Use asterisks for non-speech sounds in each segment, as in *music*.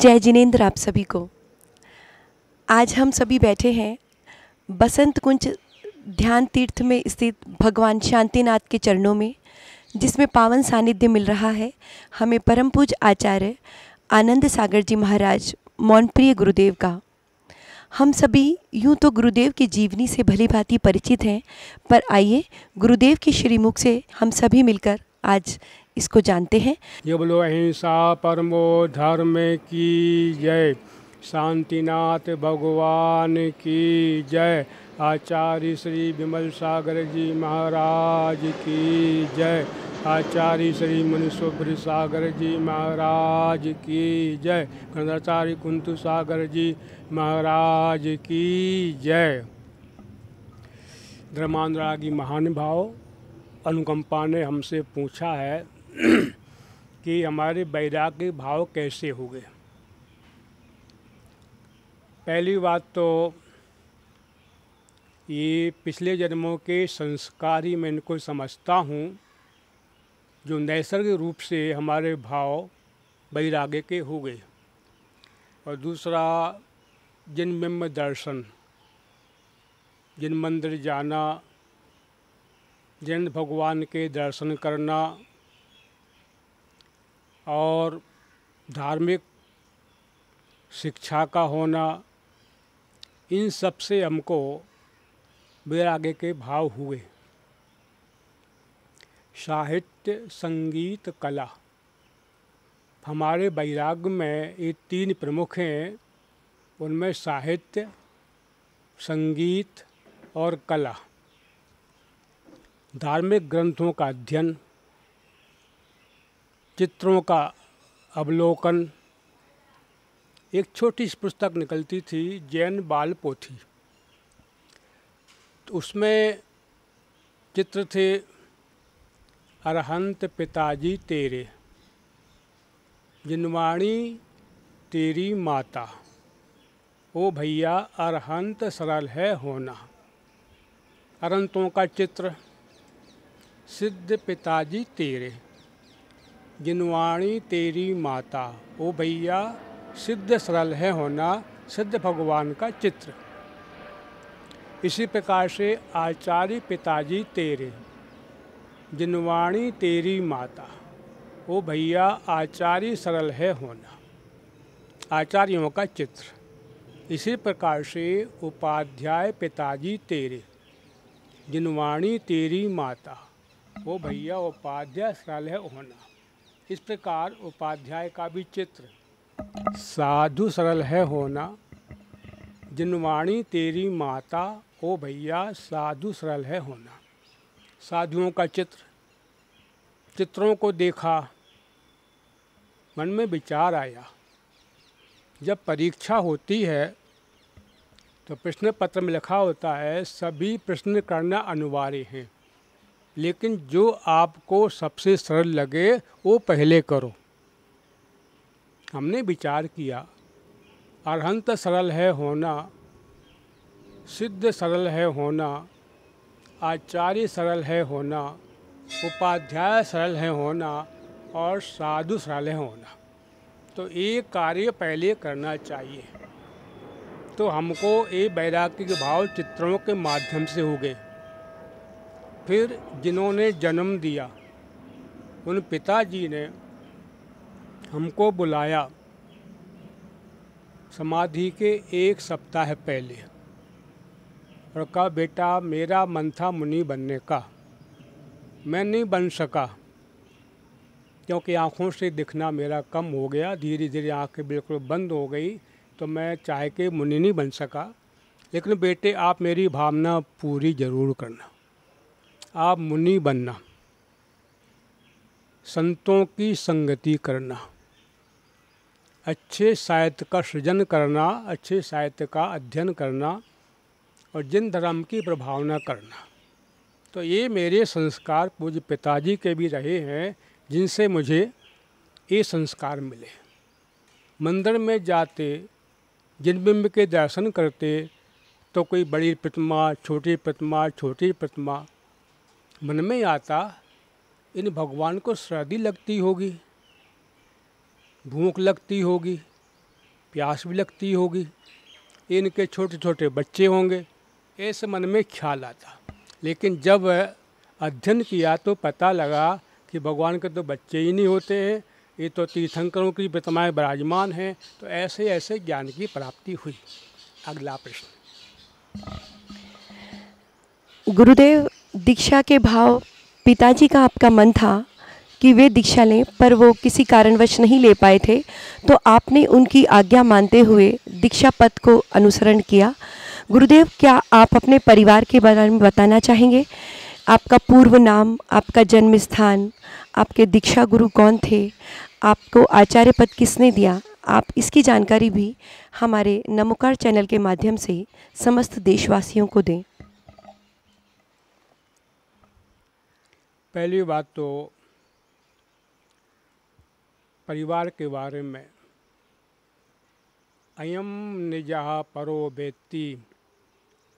जय जिनेंद्र आप सभी को आज हम सभी बैठे हैं बसंत कुंज ध्यान तीर्थ में स्थित भगवान शांतिनाथ के चरणों में जिसमें पावन सानिध्य मिल रहा है हमें परम पूज आचार्य आनंद सागर जी महाराज मौनप्रिय गुरुदेव का हम सभी यूं तो गुरुदेव की जीवनी से भली भांति परिचित हैं पर आइए गुरुदेव के श्रीमुख से हम सभी मिलकर आज इसको जानते हैं ये बोलो अहिंसा परमो धर्म की जय शांतिनाथ भगवान की जय आचार्य श्री विमल सागर जी महाराज की जय आचार्य श्री मनुष्यभ्र सागर जी महाराज की जय गणाचार्य कुंतु सागर जी महाराज की जय धर्मांधरागी महान भाव अनुकंपा ने हमसे पूछा है *clears throat* कि हमारे बैरागी भाव कैसे हो गए पहली बात तो ये पिछले जन्मों के संस्कार ही मैं इनको समझता हूँ जो नैसर्गिक रूप से हमारे भाव बैरागे के हो गए और दूसरा जिन में दर्शन जिन मंदिर जाना जैन भगवान के दर्शन करना और धार्मिक शिक्षा का होना इन सब से हमको वैराग्य के भाव हुए साहित्य संगीत कला हमारे वैराग्य में ये तीन प्रमुख हैं उनमें साहित्य संगीत और कला धार्मिक ग्रंथों का अध्ययन चित्रों का अवलोकन एक छोटी सी पुस्तक निकलती थी जैन बाल पोथी तो उसमें चित्र थे अरहंत पिताजी तेरे जिनवाणी तेरी माता ओ भैया अरहंत सरल है होना अरहंतों का चित्र सिद्ध पिताजी तेरे जिनवाणी तेरी माता ओ भैया सिद्ध सरल है होना सिद्ध भगवान का चित्र इसी प्रकार से आचार्य पिताजी तेरे जिनवाणी तेरी माता ओ भैया आचार्य सरल है होना आचार्यों का चित्र इसी प्रकार से उपाध्याय पिताजी तेरे जिनवाणी तेरी माता वो भैया उपाध्याय साल है होना इस प्रकार उपाध्याय का भी चित्र साधु सरल है होना जिनवाणी तेरी माता ओ भैया साधु सरल है होना साधुओं का चित्र चित्रों को देखा मन में विचार आया जब परीक्षा होती है तो प्रश्न पत्र में लिखा होता है सभी प्रश्न करना अनिवार्य हैं लेकिन जो आपको सबसे सरल लगे वो पहले करो हमने विचार किया अरहंत सरल है होना सिद्ध सरल है होना आचार्य सरल है होना उपाध्याय सरल है होना और साधु सरल है होना तो ये कार्य पहले करना चाहिए तो हमको ये वैराग्य के भाव चित्रों के माध्यम से हो गए फिर जिन्होंने जन्म दिया उन पिताजी ने हमको बुलाया समाधि के एक सप्ताह पहले और कहा बेटा मेरा मन था मुनि बनने का मैं नहीं बन सका क्योंकि आँखों से दिखना मेरा कम हो गया धीरे धीरे आँखें बिल्कुल बंद हो गई तो मैं चाहे के मुनि नहीं बन सका लेकिन बेटे आप मेरी भावना पूरी ज़रूर करना आप मुनि बनना संतों की संगति करना अच्छे साहित्य का सृजन करना अच्छे साहित्य का अध्ययन करना और जिन धर्म की प्रभावना करना तो ये मेरे संस्कार पूज्य पिताजी के भी रहे हैं जिनसे मुझे ये संस्कार मिले मंदिर में जाते जिन बिंब के दर्शन करते तो कोई बड़ी प्रतिमा छोटी प्रतिमा छोटी प्रतिमा मन में आता इन भगवान को सर्दी लगती होगी भूख लगती होगी प्यास भी लगती होगी इनके छोटे छोटे बच्चे होंगे ऐसे मन में ख्याल आता लेकिन जब अध्ययन किया तो पता लगा कि भगवान के तो बच्चे ही नहीं होते हैं ये तो तीर्थंकरों की प्रतिमाएँ विराजमान हैं तो ऐसे ऐसे ज्ञान की प्राप्ति हुई अगला प्रश्न गुरुदेव दीक्षा के भाव पिताजी का आपका मन था कि वे दीक्षा लें पर वो किसी कारणवश नहीं ले पाए थे तो आपने उनकी आज्ञा मानते हुए दीक्षा पद को अनुसरण किया गुरुदेव क्या आप अपने परिवार के बारे में बताना चाहेंगे आपका पूर्व नाम आपका जन्म स्थान आपके दीक्षा गुरु कौन थे आपको आचार्य पद किसने दिया आप इसकी जानकारी भी हमारे नमोकार चैनल के माध्यम से समस्त देशवासियों को दें पहली बात तो परिवार के बारे में अयम निजहा परो बेती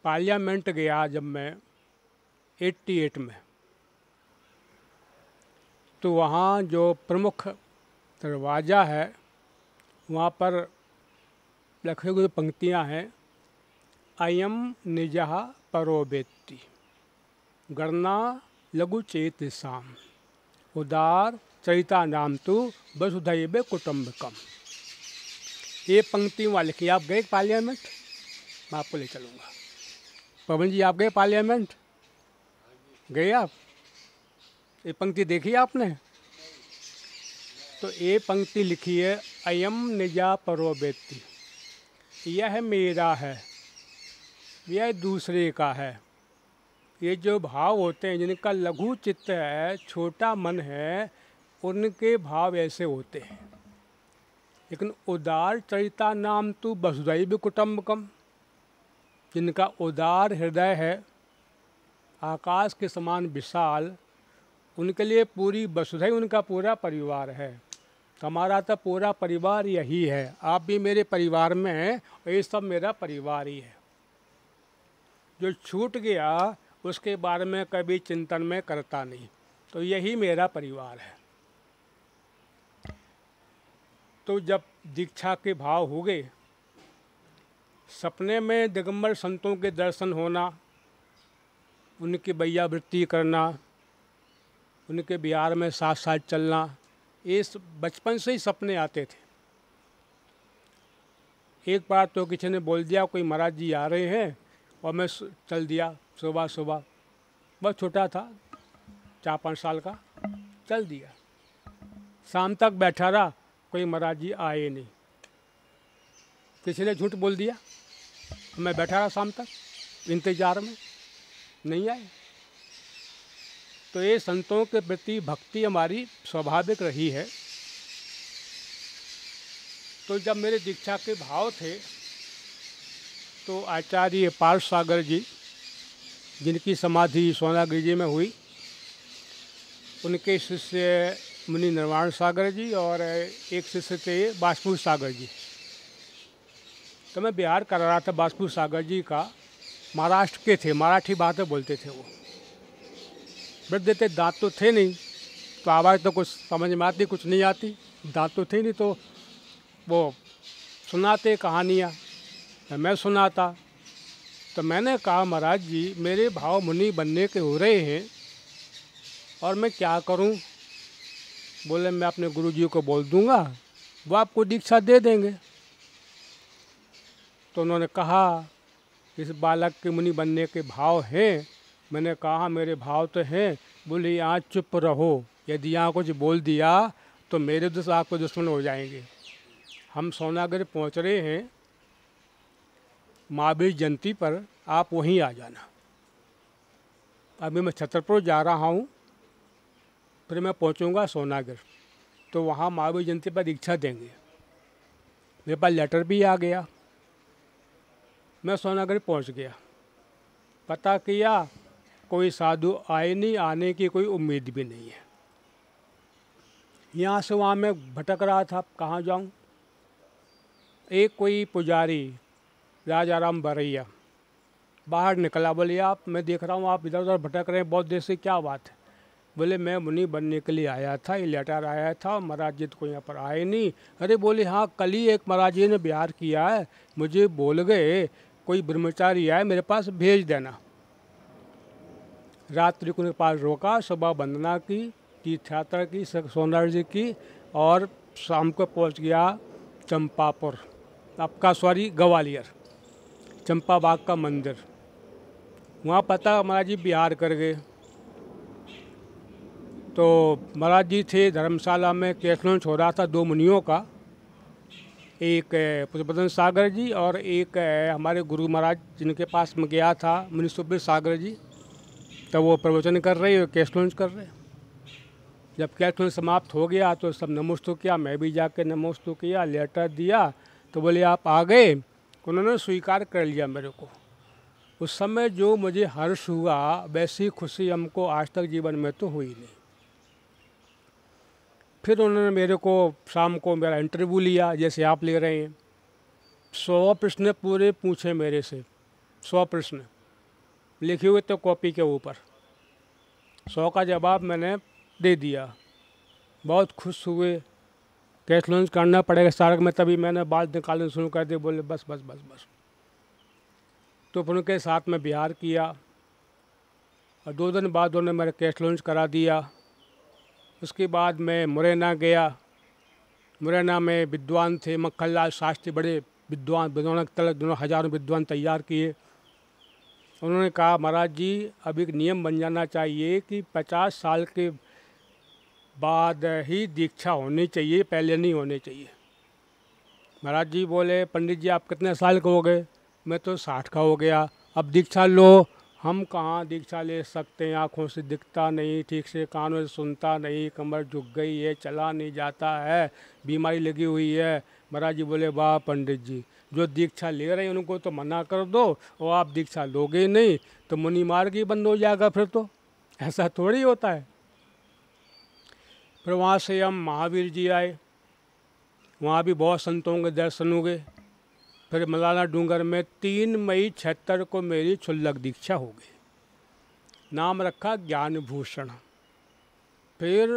पार्लियामेंट गया जब मैं 88 में तो वहाँ जो प्रमुख दरवाज़ा है वहाँ पर लिखी हुए पंक्तियाँ हैं अयम निजहा परो बेती गणना लघुचेतसाम उदार चरिता नाम तो वसुधैव कुटुम्बकम ये पंक्ति वहाँ लिखी आप गए पार्लियामेंट मैं आपको ले चलूँगा पवन जी आप गए पार्लियामेंट गए आप ये पंक्ति देखी आपने तो ये पंक्ति लिखी है अयम निजा परो यह मेरा है यह दूसरे का है ये जो भाव होते हैं जिनका लघु चित्त है छोटा मन है उनके भाव ऐसे होते हैं लेकिन उदार चरिता नाम तो वसुदैव कुटुम्बकम जिनका उदार हृदय है आकाश के समान विशाल उनके लिए पूरी वसुधै उनका पूरा परिवार है हमारा तो पूरा परिवार यही है आप भी मेरे परिवार में हैं और ये सब मेरा परिवार ही है जो छूट गया उसके बारे में कभी चिंतन में करता नहीं तो यही मेरा परिवार है तो जब दीक्षा के भाव हो गए सपने में दिगंबर संतों के दर्शन होना उनकी वृत्ति करना उनके बिहार में साथ साथ चलना ये बचपन से ही सपने आते थे एक बार तो किसी ने बोल दिया कोई महाराज जी आ रहे हैं और मैं चल दिया सुबह सुबह बस छोटा था चार पाँच साल का चल दिया शाम तक बैठा रहा कोई महाराज जी आए नहीं किसी ने झूठ बोल दिया मैं बैठा रहा शाम तक इंतज़ार में नहीं आए तो ये संतों के प्रति भक्ति हमारी स्वाभाविक रही है तो जब मेरे दीक्षा के भाव थे तो आचार्य पार्थ सागर जी जिनकी समाधि सोनागिरी जी में हुई उनके शिष्य मुनि निर्वाण सागर जी और एक शिष्य थे बासपुर सागर जी तो मैं बिहार कर रहा था बासपुर सागर जी का महाराष्ट्र के थे मराठी भाषा बोलते थे वो बैठ देते दांत तो थे नहीं तो आवाज़ तो कुछ समझ में आती कुछ नहीं आती दांत तो थे नहीं तो वो सुनाते कहानियाँ मैं सुनाता तो मैंने कहा महाराज जी मेरे भाव मुनि बनने के हो रहे हैं और मैं क्या करूं? बोले मैं अपने गुरु जी को बोल दूंगा वो आपको दीक्षा दे देंगे तो उन्होंने कहा इस बालक के मुनि बनने के भाव हैं मैंने कहा मेरे भाव तो हैं बोले यहाँ चुप रहो यदि यहाँ कुछ बोल दिया तो मेरे दुश्मन आपके दुश्मन हो जाएंगे हम सोनागर पहुँच रहे हैं महावीर जयंती पर आप वहीं आ जाना अभी मैं छतरपुर जा रहा हूँ फिर मैं पहुँचूँगा सोनागर तो वहाँ महावीर जयंती पर दीक्षा देंगे मेरे पास लेटर भी आ गया मैं सोनागढ़ पहुँच गया पता किया कोई साधु आए नहीं आने की कोई उम्मीद भी नहीं है यहाँ से वहाँ मैं भटक रहा था कहाँ जाऊँ एक कोई पुजारी राजाराम बरैया बाहर निकला बोले आप मैं देख रहा हूँ आप इधर उधर भटक रहे हैं बहुत देर से क्या बात है बोले मैं मुनि बनने के लिए आया था ये लेटर आया था महाराज जी कोई तो यहाँ पर आए नहीं अरे बोले हाँ कल ही एक महाराज जी ने बिहार किया है मुझे बोल गए कोई ब्रह्मचारी आए मेरे पास भेज देना रात्रि को पास रोका सुबह वंदना की तीर्थ यात्रा की सोनार जी की और शाम को पहुंच गया चंपापुर आपका सॉरी ग्वालियर चंपा बाग का मंदिर वहाँ पता महाराज जी बिहार कर गए तो महाराज जी थे धर्मशाला में कैसलोंच हो रहा था दो मुनियों का एक पुष्पदन सागर जी और एक हमारे गुरु महाराज जिनके पास में गया था मुनि सुब्र सागर जी तो वो प्रवचन कर रहे और कैश लॉन्च कर रहे जब कैश लॉन्च समाप्त हो गया तो सब नमोस्तु किया मैं भी जाके नमोस्तु किया लेटर दिया तो बोले आप आ गए उन्होंने स्वीकार कर लिया मेरे को उस समय जो मुझे हर्ष हुआ वैसी खुशी हमको आज तक जीवन में तो हुई नहीं फिर उन्होंने मेरे को शाम को मेरा इंटरव्यू लिया जैसे आप ले रहे हैं सौ प्रश्न पूरे पूछे मेरे से सौ प्रश्न लिखे हुए तो कॉपी के ऊपर सौ का जवाब मैंने दे दिया बहुत खुश हुए कैश लॉन्च करना पड़ेगा सारक में तभी मैंने बाल निकालना शुरू कर दिया बोले बस बस बस बस तो फिर उनके साथ में बिहार किया और दो दिन बाद उन्होंने मेरा कैश लॉन्च करा दिया उसके बाद मैं मुरैना गया मुरैना में विद्वान थे मक्खन लाल शास्त्री बड़े विद्वान विद्वान तलक दोनों हज़ारों विद्वान तैयार किए उन्होंने कहा महाराज जी अब एक नियम बन जाना चाहिए कि पचास साल के बाद ही दीक्षा होनी चाहिए पहले नहीं होनी चाहिए महाराज जी बोले पंडित जी आप कितने साल के हो गए मैं तो साठ का हो गया अब दीक्षा लो हम कहाँ दीक्षा ले सकते हैं आँखों से दिखता नहीं ठीक से कानों से सुनता नहीं कमर झुक गई है चला नहीं जाता है बीमारी लगी हुई है महाराज जी बोले वाह पंडित जी जो दीक्षा ले रहे हैं उनको तो मना कर दो और आप दीक्षा लोगे नहीं तो मुनि मार्ग ही बंद हो जाएगा फिर तो ऐसा थोड़ी होता है फिर वहाँ से हम महावीर जी आए वहाँ भी बहुत संतों के दर्शन हुए फिर मलाना डूंगर में तीन मई छहत्तर को मेरी छुल्लक दीक्षा हो गई नाम रखा ज्ञान भूषण फिर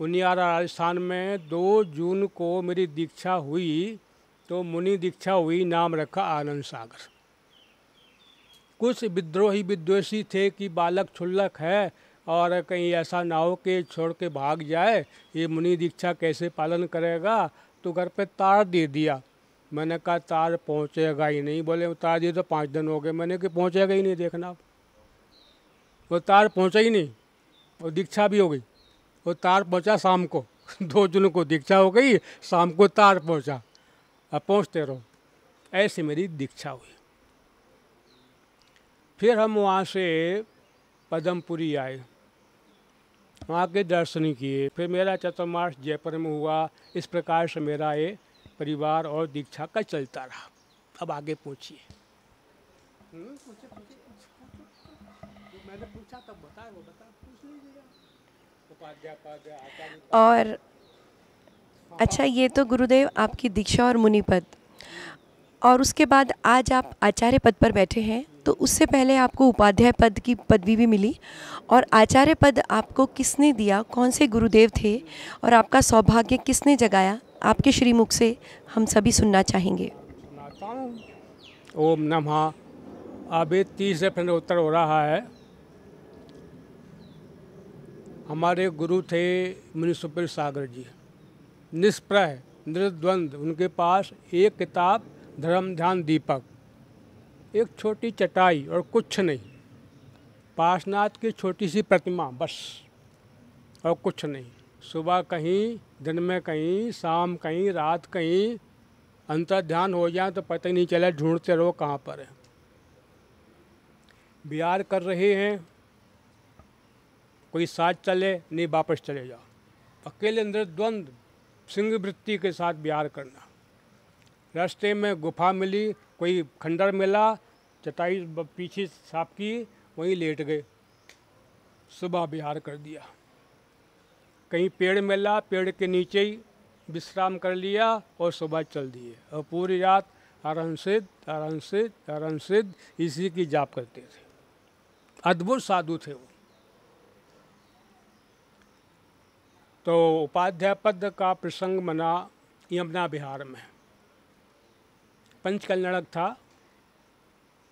उनियारा राजस्थान में दो जून को मेरी दीक्षा हुई तो मुनि दीक्षा हुई नाम रखा आनंद सागर कुछ विद्रोही विद्वेषी थे कि बालक छुल्लक है और कहीं ऐसा ना हो कि छोड़ के भाग जाए ये मुनि दीक्षा कैसे पालन करेगा तो घर पे तार दे दिया मैंने कहा तार पहुँचेगा ही नहीं बोले तार दिए तो पाँच दिन हो गए मैंने कि पहुँचेगा ही नहीं देखना वो तार पहुँचा ही नहीं और दीक्षा भी हो गई वो तार पहुँचा शाम को *laughs* दो जून को दीक्षा हो गई शाम को तार पहुँचा अब पहुँचते रहो ऐसी मेरी दीक्षा हुई फिर हम वहाँ से पदमपुरी आए वहाँ के दर्शन किए फिर मेरा चतुर्माश जयपुर में हुआ इस प्रकार से मेरा ये परिवार और दीक्षा का चलता रहा अब आगे पूछिए हम्म, और अच्छा ये तो गुरुदेव आपकी दीक्षा और मुनिपद और उसके बाद आज आप आचार्य पद पर बैठे हैं तो उससे पहले आपको उपाध्याय पद की पदवी भी मिली और आचार्य पद आपको किसने दिया कौन से गुरुदेव थे और आपका सौभाग्य किसने जगाया आपके श्रीमुख से हम सभी सुनना चाहेंगे ओम नमः अभी तीस अप्रैल उत्तर हो रहा है हमारे गुरु थे म्यूनिसिपल सागर जी निष्प्रय निर्द्वंद उनके पास एक किताब धर्म ध्यान दीपक एक छोटी चटाई और कुछ नहीं पार्शनाथ की छोटी सी प्रतिमा बस और कुछ नहीं सुबह कहीं दिन में कहीं शाम कहीं रात कहीं अंतर ध्यान हो जाए तो पता ही नहीं चला ढूंढते रहो कहाँ पर है बिहार कर रहे हैं कोई साथ चले नहीं वापस चले जाओ अकेले अंदर द्वंद्व सिंह वृत्ति के साथ बिहार करना रास्ते में गुफा मिली कोई खंडर मिला चटाई पीछे साफ की वहीं लेट गए सुबह बिहार कर दिया कहीं पेड़ मिला पेड़ के नीचे ही विश्राम कर लिया और सुबह चल दिए और पूरी रात आरण सिद्ध आरण सिद्ध आरण सिद्ध इसी की जाप करते थे अद्भुत साधु थे वो तो उपाध्याय पद का प्रसंग मना यमुना बिहार में पंचकल्याणक था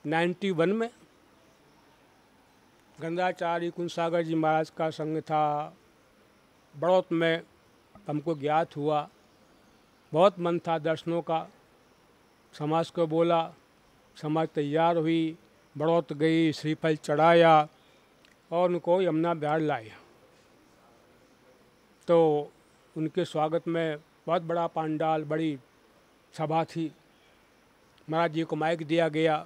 91 में गंगाचार्य कुंज सागर जी महाराज का संग था बड़ौत में हमको ज्ञात हुआ बहुत मन था दर्शनों का समाज को बोला समाज तैयार हुई बड़ौत गई श्रीफल चढ़ाया और उनको यमुना बिहार लाए तो उनके स्वागत में बहुत बड़ा पांडाल बड़ी सभा थी महाराज जी को माइक दिया गया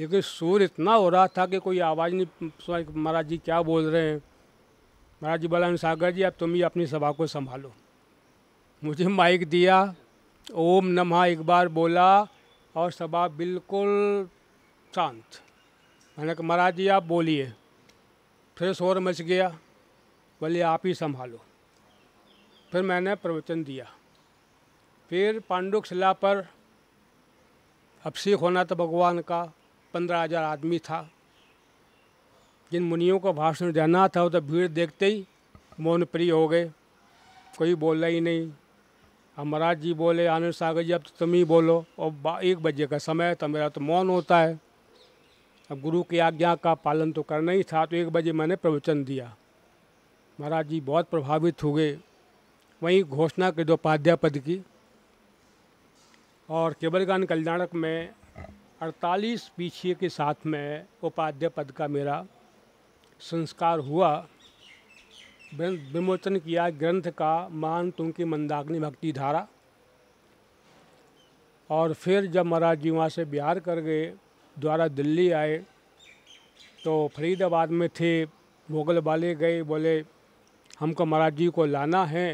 लेकिन शोर इतना हो रहा था कि कोई आवाज़ नहीं सुना महाराज जी क्या बोल रहे हैं महाराज जी बोला सागर जी अब तुम ही अपनी सभा को संभालो मुझे माइक दिया ओम नमः एक बार बोला और सभा बिल्कुल शांत मैंने कहा महाराज जी आप बोलिए फिर शोर मच गया बोले आप ही संभालो फिर मैंने प्रवचन दिया फिर पांडुक शिला पर अब सिख होना तो भगवान का पंद्रह हजार आदमी था जिन मुनियों का भाषण देना था तो भीड़ देखते ही मौन प्रिय हो गए कोई बोला ही नहीं अब महाराज जी बोले आनंद सागर जी अब तो तुम ही बोलो और एक बजे का समय तो मेरा तो मौन होता है अब गुरु की आज्ञा का पालन तो करना ही था तो एक बजे मैंने प्रवचन दिया महाराज जी बहुत प्रभावित हुए वहीं घोषणा के दो उपाध्याय पद की और केबलगान कल्याणक में 48 पीछे के साथ में उपाध्याय पद का मेरा संस्कार हुआ विमोचन किया ग्रंथ का मान तुमकी मंदाग्नि भक्ति धारा और फिर जब महाराज जी वहाँ से बिहार कर गए द्वारा दिल्ली आए तो फरीदाबाद में थे मुगल वाले गए बोले हमको महाराज जी को लाना है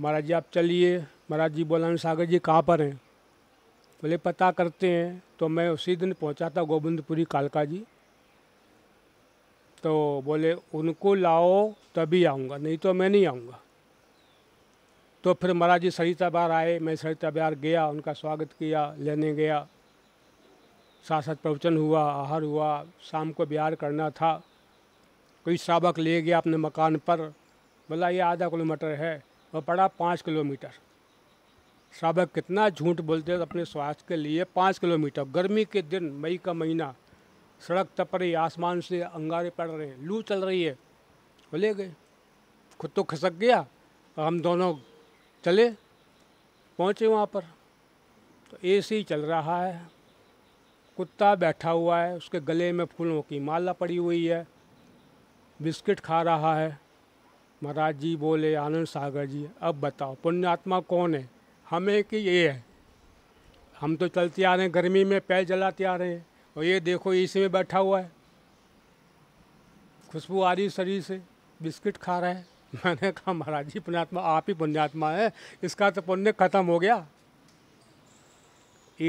महाराज जी आप चलिए महाराज जी बोला सागर जी कहाँ पर हैं बोले पता करते हैं तो मैं उसी दिन पहुँचा था गोविंदपुरी कालका जी तो बोले उनको लाओ तभी आऊँगा नहीं तो मैं नहीं आऊँगा तो फिर महाराज जी सरिता बार आए मैं सरिता बार गया उनका स्वागत किया लेने गया साथ साथ प्रवचन हुआ आहार हुआ शाम को बिहार करना था कोई सबक ले गया अपने मकान पर बोला ये आधा किलोमीटर है वो पड़ा पाँच किलोमीटर सबक कितना झूठ बोलते अपने स्वास्थ्य के लिए पाँच किलोमीटर गर्मी के दिन मई का महीना सड़क तप रही आसमान से अंगारे पड़ रहे हैं लू चल रही है वो ले गए खुद तो खसक गया और हम दोनों चले पहुँचे वहाँ पर तो एसी चल रहा है कुत्ता बैठा हुआ है उसके गले में फूलों की माला पड़ी हुई है बिस्किट खा रहा है महाराज जी बोले आनंद सागर जी अब बताओ पुण्यात्मा कौन है हमें कि ये है हम तो चलते आ रहे हैं गर्मी में पैर जलाते आ रहे हैं और ये देखो इसी में बैठा हुआ है खुशबू आ रही शरीर से बिस्किट खा रहा है *laughs* मैंने कहा महाराज जी पुण्यात्मा आप ही पुण्यात्मा है इसका तो पुण्य खत्म हो गया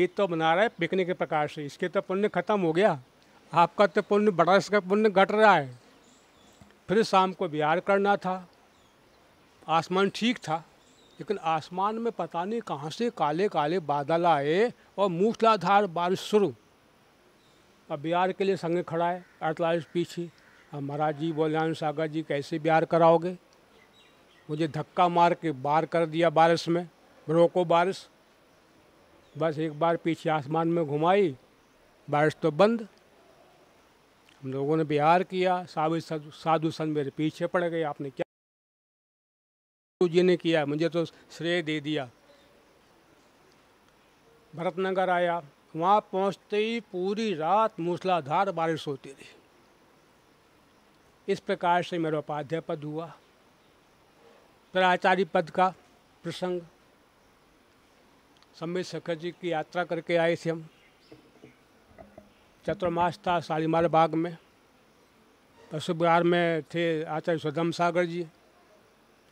ईद तो बना रहा है पिकनिक के प्रकार से इसके तो पुण्य खत्म हो गया आपका तो पुण्य बड़ा इसका पुण्य घट रहा है फिर शाम को बिहार करना था आसमान ठीक था लेकिन आसमान में पता नहीं कहाँ से काले काले बादल आए और मूसलाधार बारिश शुरू अब बिहार के लिए संगे खड़ा है अड़तालीस पीछे अब महाराज जी बोले सागर जी कैसे बिहार कराओगे मुझे धक्का मार के बार कर दिया बारिश में रोको बारिश बस एक बार पीछे आसमान में घुमाई बारिश तो बंद हम लोगों ने बिहार किया साधु साधु संत मेरे पीछे पड़ गए आपने क्या जी ने किया मुझे तो श्रेय दे दिया भरतनगर आया वहाँ पहुँचते ही पूरी रात मूसलाधार बारिश होती रही इस प्रकार से मेरा उपाध्याय पद हुआ फिर आचार्य पद का प्रसंग सम्मित शेखर जी की यात्रा करके आए थे हम चतुर्मास था शालीमार बाग में पशु बिहार में थे आचार्य सुधम सागर जी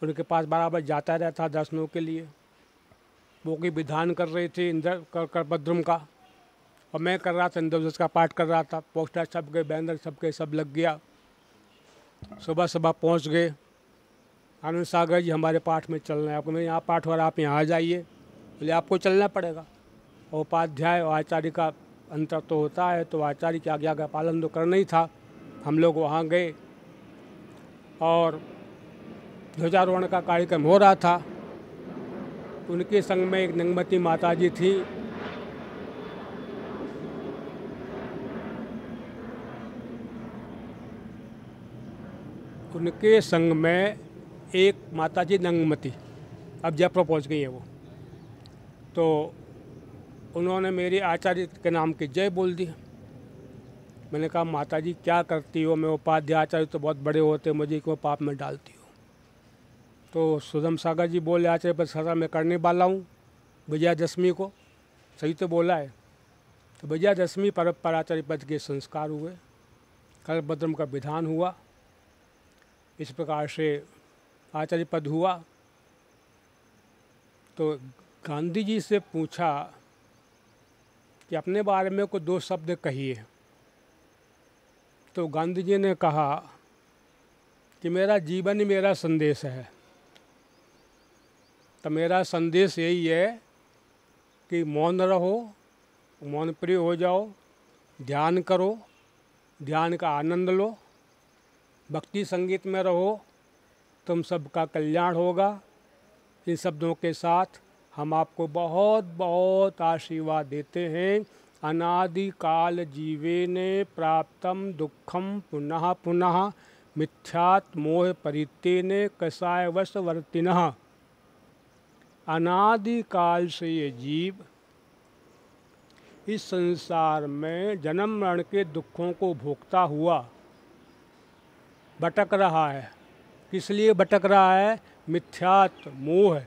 उनके पास बराबर जाता रहता दर्शनों के लिए वो की विधान कर रहे थे इंद्र कर, कर भद्रम का और मैं कर रहा था इंद्रधनुष का पाठ कर रहा था पोस्टर छप गए बैनर छप गए सब लग गया सुबह सुबह पहुंच गए आनंद सागर जी हमारे पाठ में रहे हैं आपको मैं यहाँ पाठ हो रहा आप यहाँ आ जाइए बोले आपको चलना पड़ेगा और उपाध्याय और आचार्य का अंतर तो होता है तो आचार्य की आज्ञा का पालन तो करना ही था हम लोग वहाँ गए और ध्वजारोहण का कार्यक्रम हो रहा था उनके संग में एक नंगमती माता जी थी उनके संग में एक माता जी नंगमती अब जयपुर पहुँच गई है वो तो उन्होंने मेरी आचार्य के नाम की जय बोल दी मैंने कहा माता जी क्या करती हो मैं उपाध्याय आचार्य तो बहुत बड़े होते मुझे क्यों पाप में डालती हो तो सुधम सागर जी बोले आचार्य पर सदा मैं करने वाला हूँ विजयादशमी को सही तो बोला है तो विजयादशमी पर्व पर आचार्य पद के संस्कार हुए कलभद्रम का विधान हुआ इस प्रकार से आचार्य पद हुआ तो गांधी जी से पूछा कि अपने बारे में कोई दो शब्द कहिए तो गांधी जी ने कहा कि मेरा जीवन ही मेरा संदेश है तो मेरा संदेश यही है कि मौन रहो मौन प्रिय हो जाओ ध्यान करो ध्यान का आनंद लो भक्ति संगीत में रहो तुम सबका कल्याण होगा इन शब्दों के साथ हम आपको बहुत बहुत आशीर्वाद देते हैं अनादिकाल ने प्राप्तम दुखम पुनः पुनः मिथ्यात् मोह ने कसाय वर्तिन अनादिकाल से ये जीव इस संसार में जन्म मरण के दुखों को भोगता हुआ भटक रहा है किस लिए भटक रहा है मिथ्यात् मोह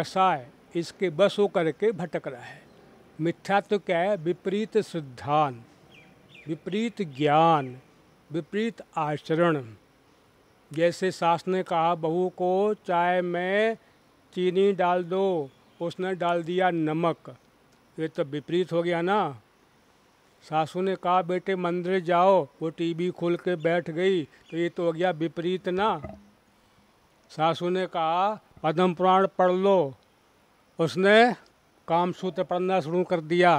कसाय इसके बस होकर के भटक रहा है मिथ्यात्व तो क्या है विपरीत सिद्धांत विपरीत ज्ञान विपरीत आचरण जैसे सास ने कहा बहू को चाय में चीनी डाल दो उसने डाल दिया नमक ये तो विपरीत हो गया ना सासू ने कहा बेटे मंदिर जाओ वो टीवी खोल के बैठ गई तो ये तो हो गया विपरीत ना सासू ने कहा पद्म पुराण पढ़ लो उसने कामसूत्र पढ़ना शुरू कर दिया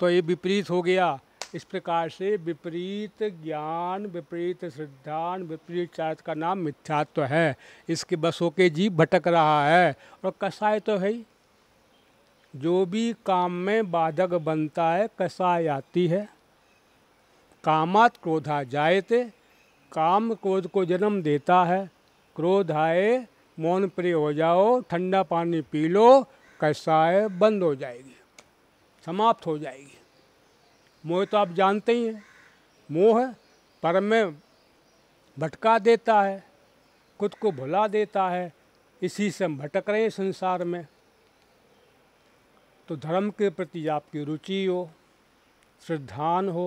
तो ये विपरीत हो गया इस प्रकार से विपरीत ज्ञान विपरीत सिद्धांत विपरीत चार्थ का नाम मिथ्यात्व तो है इसके बसों के जीव भटक रहा है और कसाय तो है ही जो भी काम में बाधक बनता है कसाय आती है कामात क्रोधा जायते काम क्रोध को जन्म देता है क्रोध आए मौन प्रिय हो जाओ ठंडा पानी पी लो है बंद हो जाएगी समाप्त हो जाएगी मोह तो आप जानते ही हैं मोह है, पर में भटका देता है खुद को भुला देता है इसी से हम भटक रहे हैं संसार में तो धर्म के प्रति आपकी रुचि हो श्रद्धान हो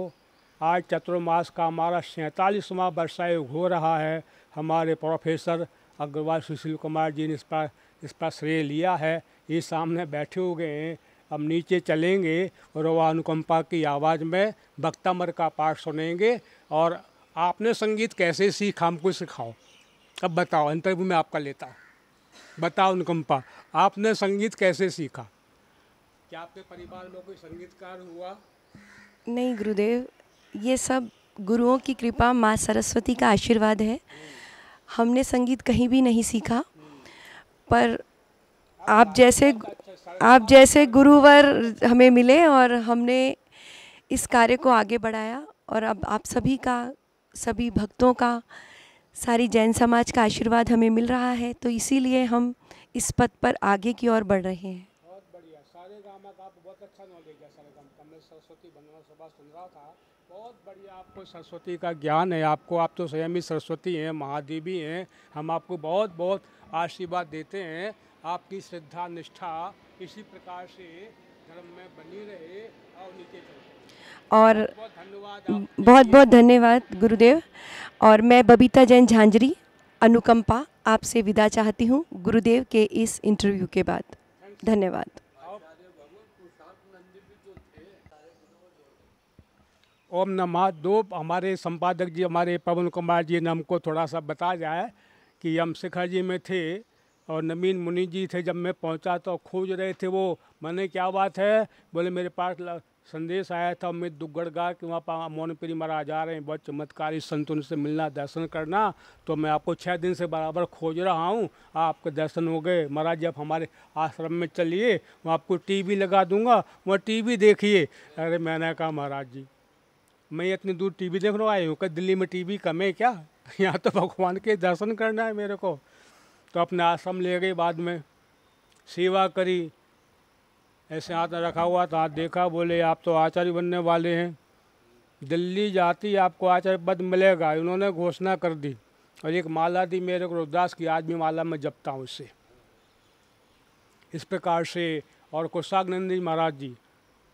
आज चतुर्मास का हमारा सैंतालीसवां वर्षायोग हो रहा है हमारे प्रोफेसर अग्रवाल सुशील कुमार जी ने इस पर इस पर श्रेय लिया है ये सामने बैठे हो गए हैं अब नीचे चलेंगे और वह अनुकंपा की आवाज़ में भक्तामर का पाठ सुनेंगे और आपने संगीत कैसे सीखा हमको सिखाओ अब बताओ इंटरव्यू में आपका लेता हूँ बताओ अनुकंपा आपने संगीत कैसे सीखा क्या आपके परिवार में कोई संगीतकार हुआ नहीं गुरुदेव ये सब गुरुओं की कृपा माँ सरस्वती का आशीर्वाद है हमने संगीत कहीं भी नहीं सीखा पर आप जैसे आप जैसे गुरुवर हमें मिले और हमने इस कार्य को आगे बढ़ाया और अब आप सभी का सभी भक्तों का सारी जैन समाज का आशीर्वाद हमें मिल रहा है तो इसीलिए हम इस पद पर आगे की ओर बढ़ रहे हैं बहुत बढ़िया सारे गामा का आप बहुत अच्छा नॉलेज है सारे गामा मैं सरस्वती बंदना सभा सुन रहा था बहुत बढ़िया आपको सरस्वती का ज्ञान है आपको आप तो स्वयं ही सरस्वती हैं महादेवी हैं हम आपको बहुत बहुत आशीर्वाद देते हैं आपकी श्रद्धा निष्ठा इसी प्रकार से धर्म में बनी रहे और नीचे और बहुत बहुत, बहुत धन्यवाद गुरुदेव और मैं बबीता जैन झांझरी अनुकंपा आपसे विदा चाहती हूँ गुरुदेव के इस इंटरव्यू के बाद धन्यवाद ओम नमा दो हमारे संपादक जी हमारे पवन कुमार जी ने हमको थोड़ा सा बता जाए कि हम शिखर जी में थे और नवीन मुनि जी थे जब मैं पहुंचा तो खोज रहे थे वो मैंने क्या बात है बोले मेरे पास संदेश आया था मैं दुग्गड़ गा कि वहाँ पर मोनपुरी महाराज आ रहे हैं बहुत चमत्कारी संत उनसे मिलना दर्शन करना तो मैं आपको छः दिन से बराबर खोज रहा हूँ आपके दर्शन हो गए महाराज जब हमारे आश्रम में चलिए वहाँ आपको टीवी लगा दूँगा वहाँ टीवी देखिए अरे मैंने कहा महाराज जी मैं इतनी दूर टीवी देखने आई हूँ क्या दिल्ली में टीवी कम है क्या *laughs* यहाँ तो भगवान के दर्शन करना है मेरे को तो अपने आश्रम ले गए बाद में सेवा करी ऐसे हाथ रखा हुआ था हाथ देखा बोले आप तो आचार्य बनने वाले हैं दिल्ली जाती आपको आचार्य पद मिलेगा उन्होंने घोषणा कर दी और एक माला दी मेरे को रोदास की आज भी माला में जपता हूँ उससे इस प्रकार से और कुशाग नंदी महाराज जी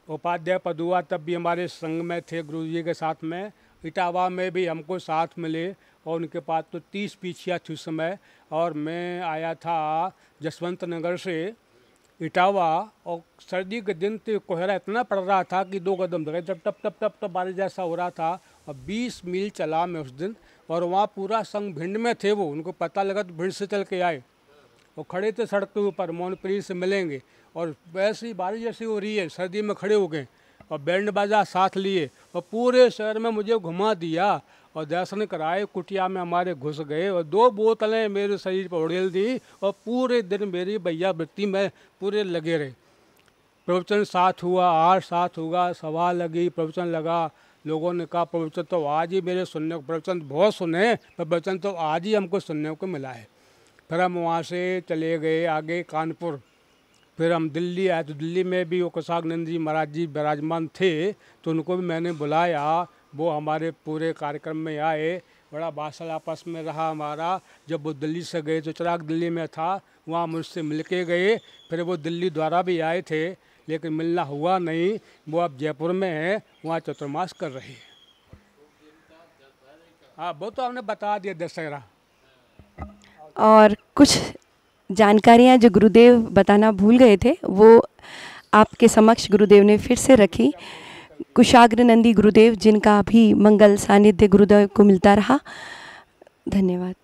उपाध्याय पदुआ तब भी हमारे संग में थे गुरु जी के साथ में इटावा में भी हमको साथ मिले और उनके पास तो तीस पीछिया थी उस समय और मैं आया था जसवंत नगर से इटावा और सर्दी के दिन तो कोहरा इतना पड़ रहा था कि दो कदम धरे जब टप टप टप टप बारिश जैसा हो रहा था और बीस मील चला मैं उस दिन और वहाँ पूरा संग भिंड में थे वो उनको पता लगा तो भिंड से चल के आए वो खड़े थे सड़क के ऊपर मोहनप्री से मिलेंगे और ही बारिश जैसी हो रही है सर्दी में खड़े हो गए और बैंड बाजा साथ लिए और पूरे शहर में मुझे घुमा दिया और दर्शन कराए कुटिया में हमारे घुस गए और दो बोतलें मेरे शरीर पर उड़ेल दी और पूरे दिन मेरी भैया वृत्ति में पूरे लगे रहे प्रवचन साथ हुआ आठ साथ हुआ सवा लगी प्रवचन लगा लोगों ने कहा प्रवचन तो आज ही मेरे सुनने को प्रवचन बहुत सुने पर प्रवचन तो आज ही हमको सुनने को मिला है फिर हम वहाँ से चले गए आगे कानपुर फिर हम दिल्ली आए तो दिल्ली में भी वो कुशाग नंद जी महाराज जी विराजमान थे तो उनको भी मैंने बुलाया वो हमारे पूरे कार्यक्रम में आए बड़ा बासल आपस में रहा हमारा जब वो दिल्ली से गए तो चिराग दिल्ली में था वहाँ मुझसे मिल के गए फिर वो दिल्ली द्वारा भी आए थे लेकिन मिलना हुआ नहीं वो अब जयपुर में है वहाँ चतुर्मास कर रहे हैं हाँ वो तो हमने बता दिया दशहरा और कुछ जानकारियाँ जो गुरुदेव बताना भूल गए थे वो आपके समक्ष गुरुदेव ने फिर से रखी कुशाग्र नंदी गुरुदेव जिनका भी मंगल सानिध्य गुरुदेव को मिलता रहा धन्यवाद